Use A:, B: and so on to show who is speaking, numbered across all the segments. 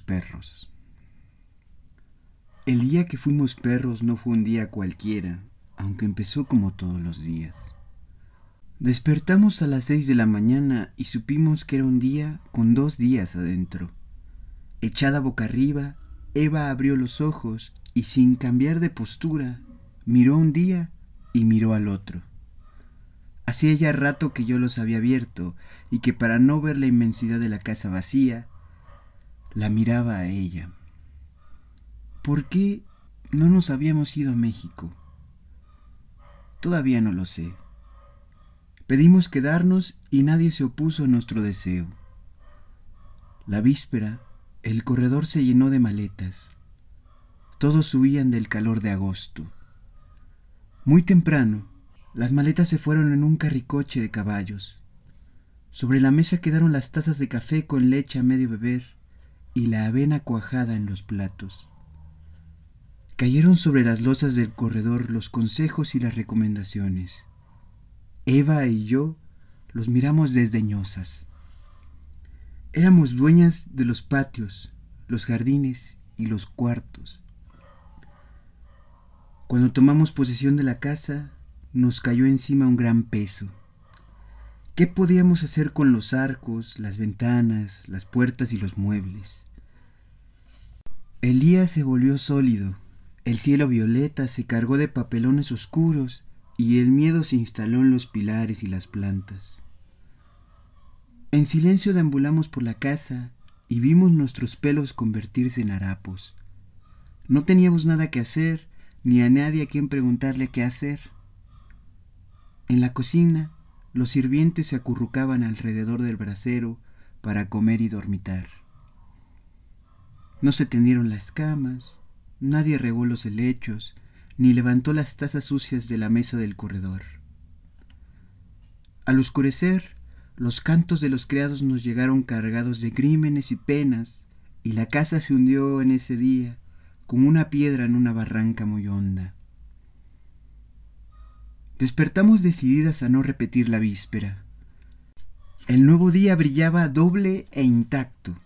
A: perros. El día que fuimos perros no fue un día cualquiera, aunque empezó como todos los días. Despertamos a las seis de la mañana y supimos que era un día con dos días adentro. Echada boca arriba, Eva abrió los ojos y sin cambiar de postura, miró un día y miró al otro. Hacía ya rato que yo los había abierto y que para no ver la inmensidad de la casa vacía, la miraba a ella. ¿Por qué no nos habíamos ido a México? Todavía no lo sé. Pedimos quedarnos y nadie se opuso a nuestro deseo. La víspera, el corredor se llenó de maletas. Todos huían del calor de agosto. Muy temprano, las maletas se fueron en un carricoche de caballos. Sobre la mesa quedaron las tazas de café con leche a medio beber y la avena cuajada en los platos. Cayeron sobre las losas del corredor los consejos y las recomendaciones. Eva y yo los miramos desdeñosas. Éramos dueñas de los patios, los jardines y los cuartos. Cuando tomamos posesión de la casa, nos cayó encima un gran peso. ¿Qué podíamos hacer con los arcos, las ventanas, las puertas y los muebles? El día se volvió sólido, el cielo violeta se cargó de papelones oscuros y el miedo se instaló en los pilares y las plantas. En silencio deambulamos por la casa y vimos nuestros pelos convertirse en harapos. No teníamos nada que hacer ni a nadie a quien preguntarle qué hacer. En la cocina, los sirvientes se acurrucaban alrededor del brasero para comer y dormitar. No se tendieron las camas, nadie regó los helechos, ni levantó las tazas sucias de la mesa del corredor. Al oscurecer, los cantos de los criados nos llegaron cargados de crímenes y penas, y la casa se hundió en ese día como una piedra en una barranca muy honda. Despertamos decididas a no repetir la víspera. El nuevo día brillaba doble e intacto.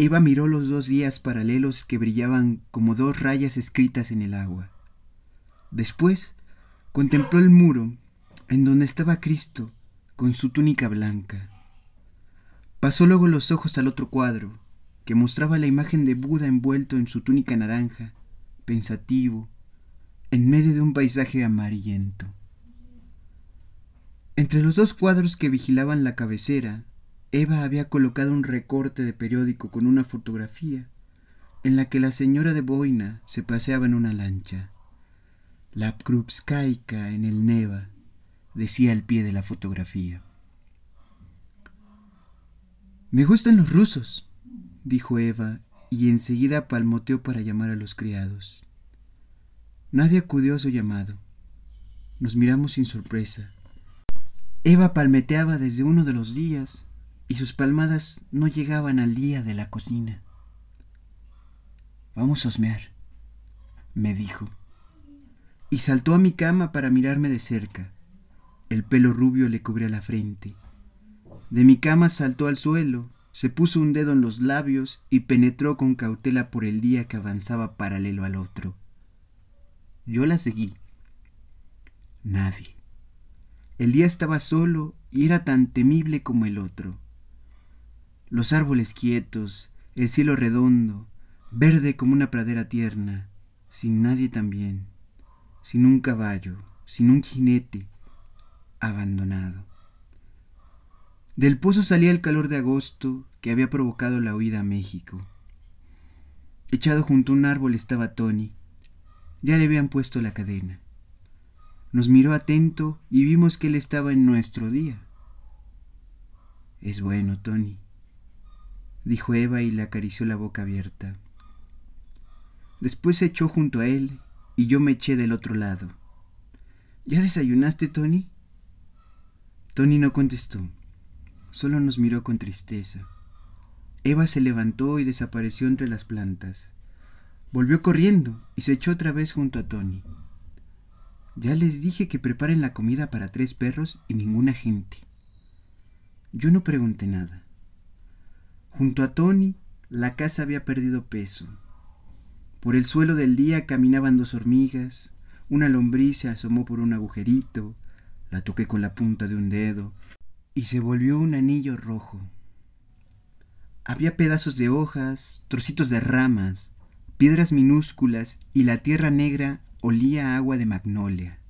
A: Eva miró los dos días paralelos que brillaban como dos rayas escritas en el agua. Después contempló el muro en donde estaba Cristo con su túnica blanca. Pasó luego los ojos al otro cuadro, que mostraba la imagen de Buda envuelto en su túnica naranja, pensativo, en medio de un paisaje amarillento. Entre los dos cuadros que vigilaban la cabecera Eva había colocado un recorte de periódico con una fotografía en la que la señora de Boina se paseaba en una lancha. La Krupskaica en el Neva, decía al pie de la fotografía. Me gustan los rusos, dijo Eva, y enseguida palmoteó para llamar a los criados. Nadie acudió a su llamado. Nos miramos sin sorpresa. Eva palmeteaba desde uno de los días y sus palmadas no llegaban al día de la cocina. Vamos a osmear, me dijo, y saltó a mi cama para mirarme de cerca. El pelo rubio le cubría la frente. De mi cama saltó al suelo, se puso un dedo en los labios y penetró con cautela por el día que avanzaba paralelo al otro. Yo la seguí. Nadie. El día estaba solo y era tan temible como el otro los árboles quietos, el cielo redondo, verde como una pradera tierna, sin nadie también, sin un caballo, sin un jinete, abandonado. Del pozo salía el calor de agosto que había provocado la huida a México. Echado junto a un árbol estaba Tony. Ya le habían puesto la cadena. Nos miró atento y vimos que él estaba en nuestro día. Es bueno, Tony, dijo Eva y le acarició la boca abierta. Después se echó junto a él y yo me eché del otro lado. ¿Ya desayunaste, Tony? Tony no contestó, solo nos miró con tristeza. Eva se levantó y desapareció entre las plantas. Volvió corriendo y se echó otra vez junto a Tony. Ya les dije que preparen la comida para tres perros y ninguna gente. Yo no pregunté nada. Junto a Tony, la casa había perdido peso. Por el suelo del día caminaban dos hormigas, una lombriz se asomó por un agujerito, la toqué con la punta de un dedo y se volvió un anillo rojo. Había pedazos de hojas, trocitos de ramas, piedras minúsculas y la tierra negra olía a agua de magnolia.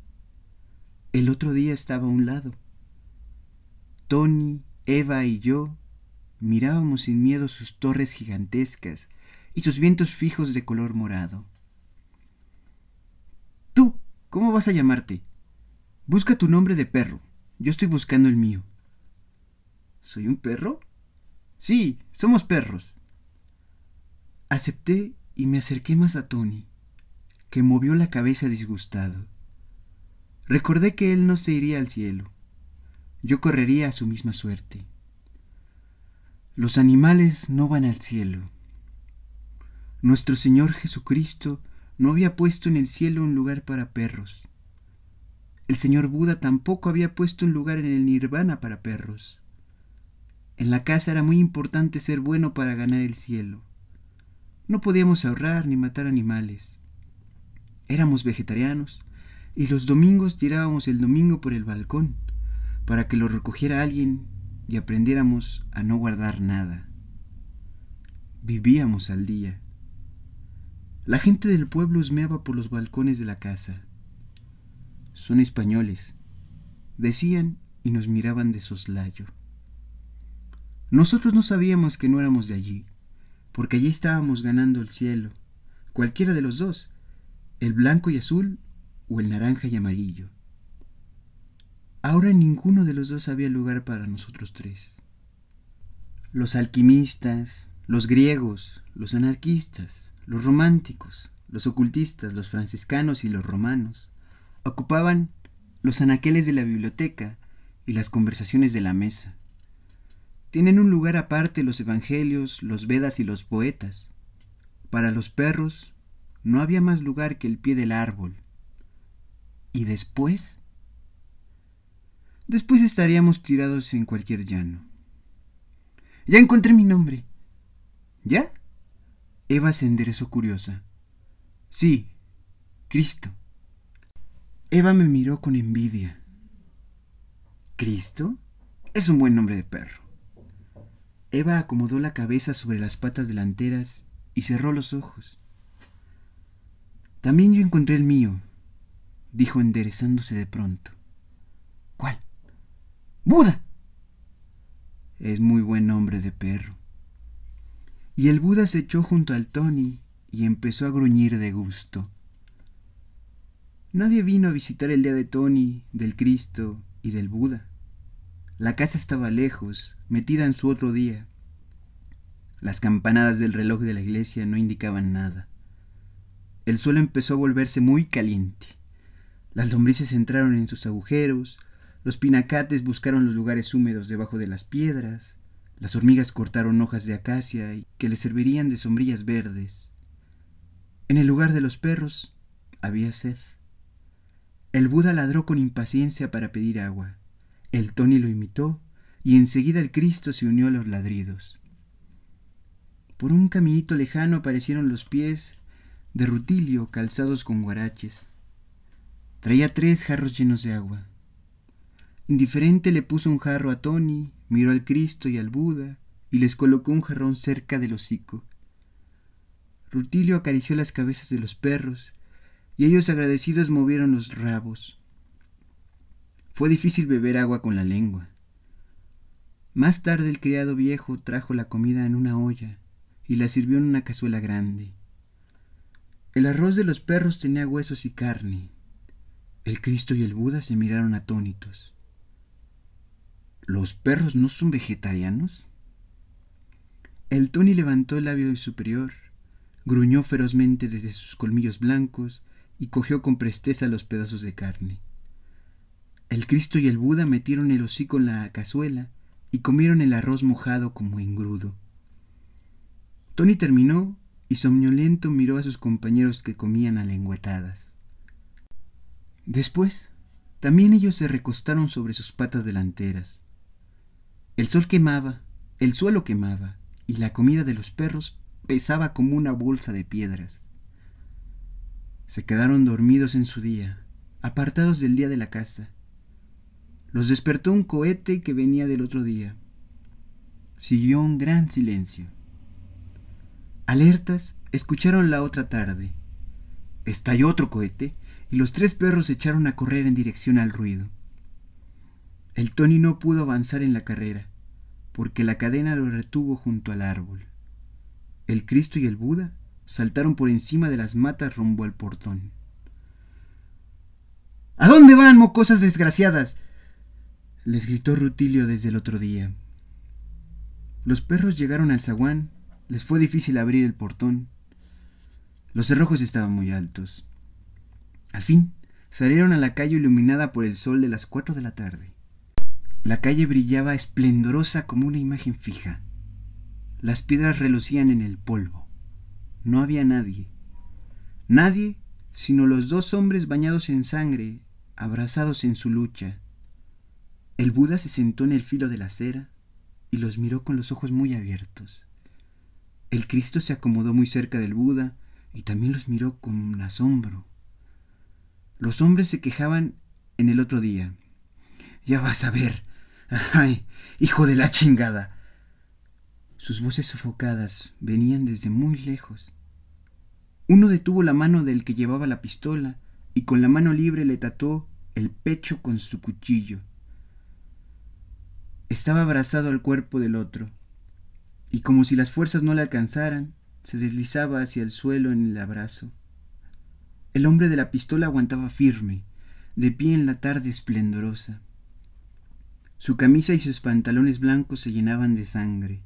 A: El otro día estaba a un lado. Tony, Eva y yo mirábamos sin miedo sus torres gigantescas y sus vientos fijos de color morado. Tú, ¿cómo vas a llamarte? Busca tu nombre de perro. Yo estoy buscando el mío. ¿Soy un perro? Sí, somos perros. Acepté y me acerqué más a Tony, que movió la cabeza disgustado. Recordé que él no se iría al cielo. Yo correría a su misma suerte. Los animales no van al cielo. Nuestro Señor Jesucristo no había puesto en el cielo un lugar para perros. El señor Buda tampoco había puesto un lugar en el nirvana para perros. En la casa era muy importante ser bueno para ganar el cielo. No podíamos ahorrar ni matar animales. Éramos vegetarianos y los domingos tirábamos el domingo por el balcón para que lo recogiera alguien y aprendiéramos a no guardar nada. Vivíamos al día. La gente del pueblo husmeaba por los balcones de la casa. Son españoles, decían y nos miraban de soslayo. Nosotros no sabíamos que no éramos de allí, porque allí estábamos ganando el cielo, cualquiera de los dos, el blanco y azul o el naranja y amarillo. Ahora ninguno de los dos había lugar para nosotros tres. Los alquimistas, los griegos, los anarquistas, los románticos, los ocultistas, los franciscanos y los romanos ocupaban los anaqueles de la biblioteca y las conversaciones de la mesa. Tienen un lugar aparte los evangelios, los Vedas y los poetas. Para los perros no había más lugar que el pie del árbol. Y después Después estaríamos tirados en cualquier llano. Ya encontré mi nombre. ¿Ya? Eva se enderezó curiosa. Sí, Cristo. Eva me miró con envidia. ¿Cristo? Es un buen nombre de perro. Eva acomodó la cabeza sobre las patas delanteras y cerró los ojos. También yo encontré el mío, dijo enderezándose de pronto. Buda. Es muy buen nombre de perro. Y el Buda se echó junto al Tony y empezó a gruñir de gusto. Nadie vino a visitar el día de Tony, del Cristo y del Buda. La casa estaba lejos, metida en su otro día. Las campanadas del reloj de la iglesia no indicaban nada. El suelo empezó a volverse muy caliente. Las lombrices entraron en sus agujeros, los pinacates buscaron los lugares húmedos debajo de las piedras. Las hormigas cortaron hojas de acacia que les servirían de sombrillas verdes. En el lugar de los perros había sed. El Buda ladró con impaciencia para pedir agua. El Tony lo imitó y enseguida el Cristo se unió a los ladridos. Por un caminito lejano aparecieron los pies de Rutilio calzados con guaraches. Traía tres jarros llenos de agua. Indiferente le puso un jarro a Tony, miró al Cristo y al Buda, y les colocó un jarrón cerca del hocico. Rutilio acarició las cabezas de los perros, y ellos agradecidos movieron los rabos. Fue difícil beber agua con la lengua. Más tarde el criado viejo trajo la comida en una olla y la sirvió en una cazuela grande. El arroz de los perros tenía huesos y carne. El Cristo y el Buda se miraron atónitos. ¿Los perros no son vegetarianos? El Tony levantó el labio superior, gruñó ferozmente desde sus colmillos blancos y cogió con presteza los pedazos de carne. El Cristo y el Buda metieron el hocico en la cazuela y comieron el arroz mojado como engrudo. Tony terminó y somnoliento miró a sus compañeros que comían a lengüetadas. Después, también ellos se recostaron sobre sus patas delanteras. El sol quemaba, el suelo quemaba, y la comida de los perros pesaba como una bolsa de piedras. Se quedaron dormidos en su día, apartados del día de la casa. Los despertó un cohete que venía del otro día. Siguió un gran silencio. Alertas, escucharon la otra tarde. Estalló otro cohete y los tres perros echaron a correr en dirección al ruido. El Tony no pudo avanzar en la carrera, porque la cadena lo retuvo junto al árbol. El Cristo y el Buda saltaron por encima de las matas rumbo al portón. ¿A dónde van, mocosas desgraciadas? les gritó Rutilio desde el otro día. Los perros llegaron al zaguán, les fue difícil abrir el portón. Los cerrojos estaban muy altos. Al fin, salieron a la calle iluminada por el sol de las cuatro de la tarde. La calle brillaba esplendorosa como una imagen fija. Las piedras relucían en el polvo. No había nadie. Nadie sino los dos hombres bañados en sangre, abrazados en su lucha. El Buda se sentó en el filo de la acera y los miró con los ojos muy abiertos. El Cristo se acomodó muy cerca del Buda y también los miró con asombro. Los hombres se quejaban en el otro día. Ya vas a ver, Ay, hijo de la chingada. Sus voces sofocadas venían desde muy lejos. Uno detuvo la mano del que llevaba la pistola y con la mano libre le tató el pecho con su cuchillo. Estaba abrazado al cuerpo del otro, y como si las fuerzas no le alcanzaran, se deslizaba hacia el suelo en el abrazo. El hombre de la pistola aguantaba firme, de pie en la tarde esplendorosa. Su camisa y sus pantalones blancos se llenaban de sangre.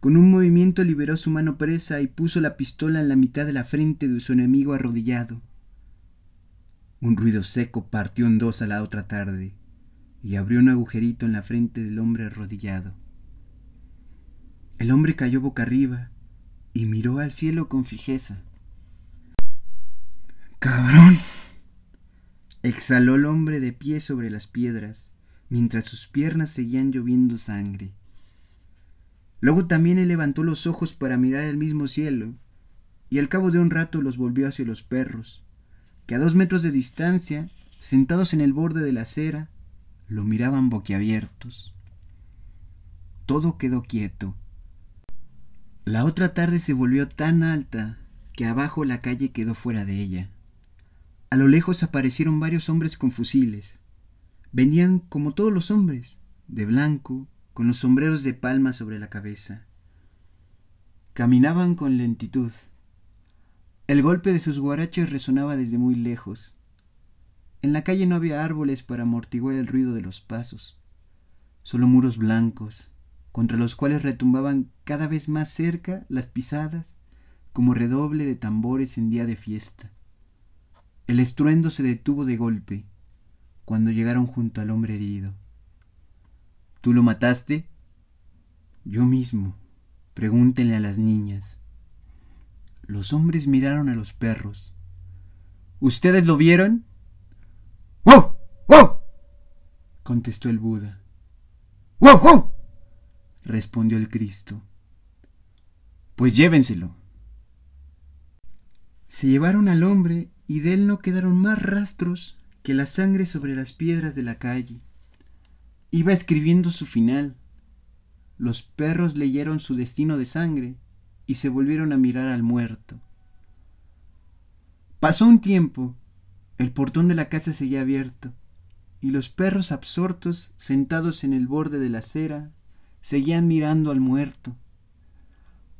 A: Con un movimiento liberó su mano presa y puso la pistola en la mitad de la frente de su enemigo arrodillado. Un ruido seco partió en dos a la otra tarde y abrió un agujerito en la frente del hombre arrodillado. El hombre cayó boca arriba y miró al cielo con fijeza. ¡Cabrón! exhaló el hombre de pie sobre las piedras mientras sus piernas seguían lloviendo sangre. Luego también él levantó los ojos para mirar el mismo cielo, y al cabo de un rato los volvió hacia los perros, que a dos metros de distancia, sentados en el borde de la acera, lo miraban boquiabiertos. Todo quedó quieto. La otra tarde se volvió tan alta que abajo la calle quedó fuera de ella. A lo lejos aparecieron varios hombres con fusiles. Venían como todos los hombres, de blanco, con los sombreros de palma sobre la cabeza. Caminaban con lentitud. El golpe de sus guarachos resonaba desde muy lejos. En la calle no había árboles para amortiguar el ruido de los pasos, solo muros blancos, contra los cuales retumbaban cada vez más cerca las pisadas como redoble de tambores en día de fiesta. El estruendo se detuvo de golpe cuando llegaron junto al hombre herido. ¿Tú lo mataste? Yo mismo. Pregúntenle a las niñas. Los hombres miraron a los perros. ¿Ustedes lo vieron? ¡Wow! ¡Wow! contestó el Buda. ¡Wow! ¡Wow! respondió el Cristo. Pues llévenselo. Se llevaron al hombre y de él no quedaron más rastros que la sangre sobre las piedras de la calle. Iba escribiendo su final. Los perros leyeron su destino de sangre y se volvieron a mirar al muerto. Pasó un tiempo, el portón de la casa seguía abierto, y los perros absortos, sentados en el borde de la acera, seguían mirando al muerto.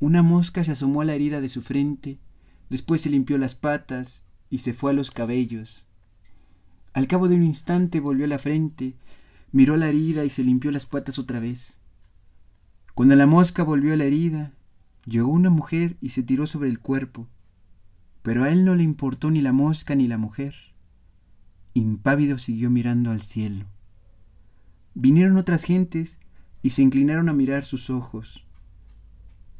A: Una mosca se asomó a la herida de su frente, después se limpió las patas y se fue a los cabellos. Al cabo de un instante volvió a la frente, miró la herida y se limpió las patas otra vez. Cuando la mosca volvió a la herida, llegó una mujer y se tiró sobre el cuerpo, pero a él no le importó ni la mosca ni la mujer. Impávido siguió mirando al cielo. Vinieron otras gentes y se inclinaron a mirar sus ojos.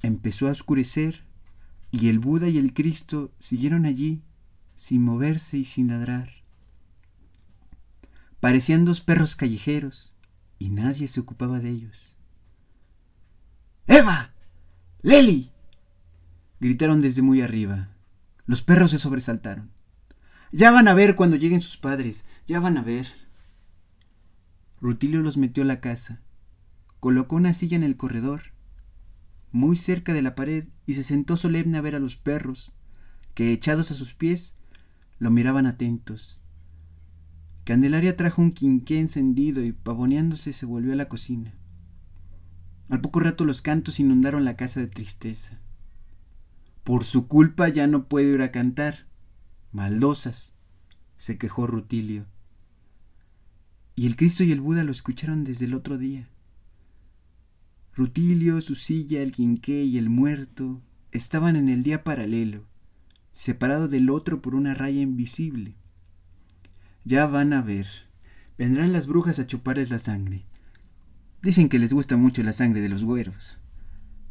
A: Empezó a oscurecer y el Buda y el Cristo siguieron allí sin moverse y sin ladrar parecían dos perros callejeros y nadie se ocupaba de ellos. ¡Eva! ¡Leli! gritaron desde muy arriba. Los perros se sobresaltaron. Ya van a ver cuando lleguen sus padres, ya van a ver. Rutilio los metió a la casa, colocó una silla en el corredor, muy cerca de la pared, y se sentó solemne a ver a los perros, que echados a sus pies, lo miraban atentos Candelaria trajo un quinqué encendido y pavoneándose se volvió a la cocina. Al poco rato los cantos inundaron la casa de tristeza. Por su culpa ya no puedo ir a cantar. Maldosas, se quejó Rutilio. Y el Cristo y el Buda lo escucharon desde el otro día. Rutilio, su silla, el quinqué y el muerto estaban en el día paralelo, separado del otro por una raya invisible. Ya van a ver. Vendrán las brujas a chuparles la sangre. Dicen que les gusta mucho la sangre de los güeros.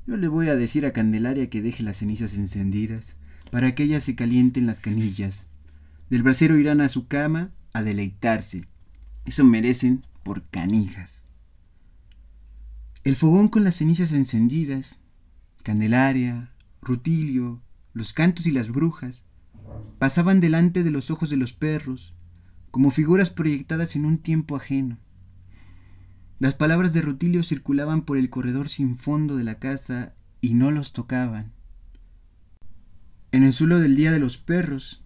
A: Yo le voy a decir a Candelaria que deje las cenizas encendidas para que ellas se calienten las canillas. Del brasero irán a su cama a deleitarse. Eso merecen por canijas. El fogón con las cenizas encendidas, Candelaria, Rutilio, los cantos y las brujas pasaban delante de los ojos de los perros como figuras proyectadas en un tiempo ajeno. Las palabras de Rutilio circulaban por el corredor sin fondo de la casa y no los tocaban. En el suelo del día de los perros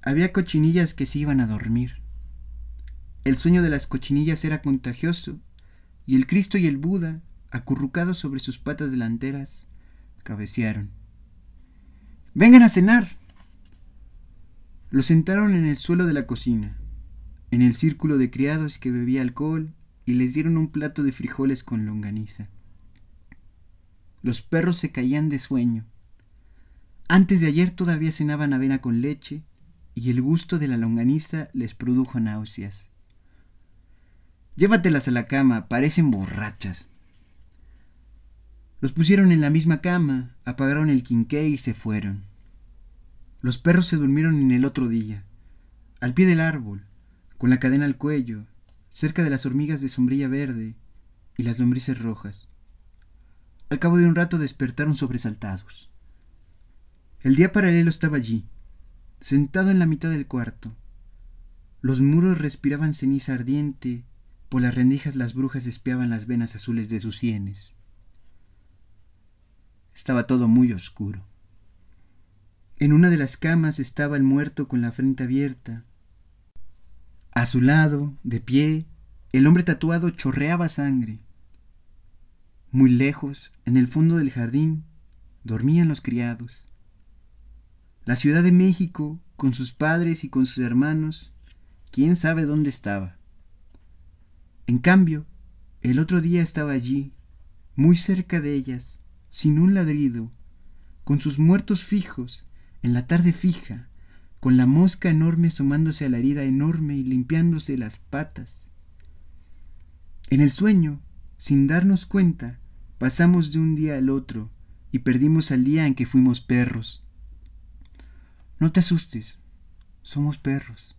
A: había cochinillas que se iban a dormir. El sueño de las cochinillas era contagioso, y el Cristo y el Buda, acurrucados sobre sus patas delanteras, cabecearon. Vengan a cenar. Lo sentaron en el suelo de la cocina en el círculo de criados que bebía alcohol y les dieron un plato de frijoles con longaniza. Los perros se caían de sueño. Antes de ayer todavía cenaban avena con leche y el gusto de la longaniza les produjo náuseas. Llévatelas a la cama, parecen borrachas. Los pusieron en la misma cama, apagaron el quinqué y se fueron. Los perros se durmieron en el otro día, al pie del árbol, con la cadena al cuello, cerca de las hormigas de sombrilla verde y las lombrices rojas. Al cabo de un rato despertaron sobresaltados. El día paralelo estaba allí, sentado en la mitad del cuarto. Los muros respiraban ceniza ardiente, por las rendijas las brujas espiaban las venas azules de sus sienes. Estaba todo muy oscuro. En una de las camas estaba el muerto con la frente abierta, a su lado, de pie, el hombre tatuado chorreaba sangre. Muy lejos, en el fondo del jardín, dormían los criados. La Ciudad de México, con sus padres y con sus hermanos, quién sabe dónde estaba. En cambio, el otro día estaba allí, muy cerca de ellas, sin un ladrido, con sus muertos fijos, en la tarde fija, con la mosca enorme sumándose a la herida enorme y limpiándose las patas. En el sueño, sin darnos cuenta, pasamos de un día al otro y perdimos al día en que fuimos perros. No te asustes, somos perros.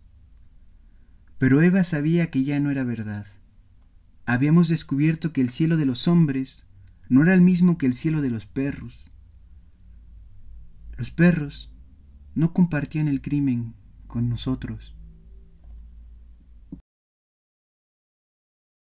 A: Pero Eva sabía que ya no era verdad. Habíamos descubierto que el cielo de los hombres no era el mismo que el cielo de los perros. Los perros no compartían el crimen con nosotros.